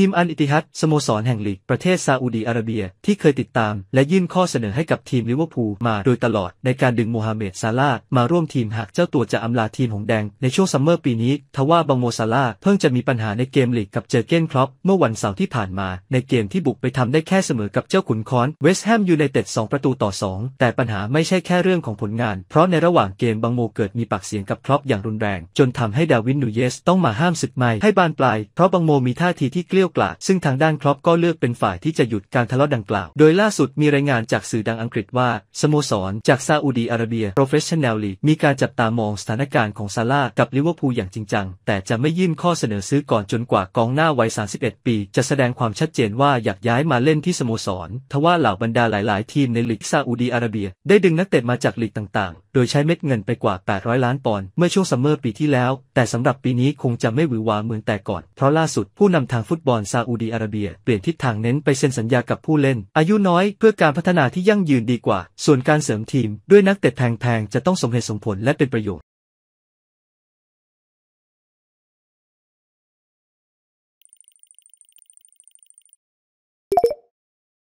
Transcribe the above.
ทีมอันอิติฮัด สโมสรแห่งลีกประเทศซาอุดีอาระเบียที่เคยติดตาม และยื่นข้อเสนอให้กับทีมลิเวอร์พูลมาโดยตลอดในการดึงโมฮัมเหม็ด ซาลาห์มาร่วมทีมหากเจ้าตัวจะอำลาทีมหงแดงในช่วงซัมเมอร์ปีนี้ทว่าบังโมซาลาห์เพิ่งจะมีปัญหาในเกมลีกกับเจอเก้นครอปเมื่อวันเสาร์ที่ผ่านมา ในเกมที่บุกไปทำได้แค่เสมอกับเจ้าขุนคอนเวสต์แฮมยูไนเต็ด2 ประตูต่อ 2 แต่ปัญหาไม่ใช่แค่เรื่องของผลงาน เพราะในระหว่างเกมบังโมเกิดมีปากเสียงกับครอปอย่างรุนแรง จนทำให้ดาวิน นูเยสต้องมาห้ามสึกไม่ให้บานปลายเพราะบังโมมีท่าทีที่เกลี้ยยวกลาดซึ่งทางด้านครอปก็เลือกเป็นฝ่ายที่จะหยุดการทะเลาะดังกล่าว โดยล่าสุดมีรายงานจากสื่อดังอังกฤษว่า สโมสร จากซาอุดีอาระเบีย Professional League มีการจับตามองสถานการณ์ของซาลากับลิเวอร์พูลอย่างจริงจัง แต่จะไม่ยื่นข้อเสนอซื้อก่อนจนกว่ากองหน้าวัย 31 ปี จะแสดงความชัดเจนว่าอยากย้ายมาเล่นที่สโมสร ทว่าเหล่าบรรดาหลาย ๆ ทีมในลีกซาอุดีอาระเบีย ได้ดึงนักเตะมาจากลีกต่าง ๆ โดยใช้เม็ดเงินไปกว่า 800 ล้านปอนด์เมื่อช่วงซัมเมอร์ปีที่แล้ว แต่สำหรับปีนี้คงจะไม่หวือหวาเหมือนแต่ก่อน เพราะล่าสุดผู้นำทางฟุตบอลอนซาอุดีอาระเบียเปลี่ยนทิศทางเน้นไปเซ็นสัญญากับผู้เล่นอายุน้อยเพื่อการพัฒนาที่ยั่งยืนดีกว่า ส่วนการเสริมทีมด้วยนักเตะแพงๆจะต้องสมเหตุสมผลและเป็นประโยชน์